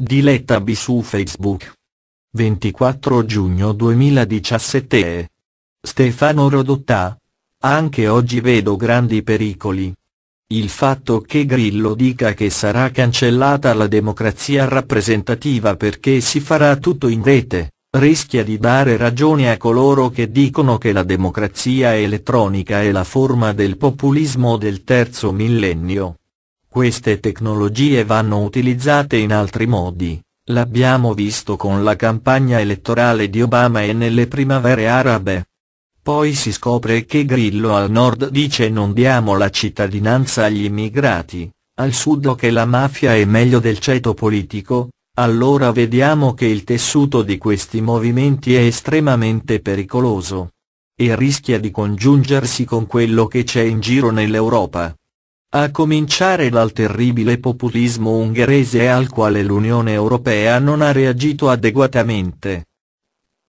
Diletta B su Facebook. 24 giugno 2017. E. Stefano Rodotà. Anche oggi vedo grandi pericoli. Il fatto che Grillo dica che sarà cancellata la democrazia rappresentativa perché si farà tutto in rete, rischia di dare ragione a coloro che dicono che la democrazia elettronica è la forma del populismo del terzo millennio. Queste tecnologie vanno utilizzate in altri modi, l'abbiamo visto con la campagna elettorale di Obama e nelle primavere arabe. Poi si scopre che Grillo al nord dice non diamo la cittadinanza agli immigrati, al sud che la mafia è meglio del ceto politico, allora vediamo che il tessuto di questi movimenti è estremamente pericoloso. E rischia di congiungersi con quello che c'è in giro nell'Europa. A cominciare dal terribile populismo ungherese al quale l'Unione Europea non ha reagito adeguatamente.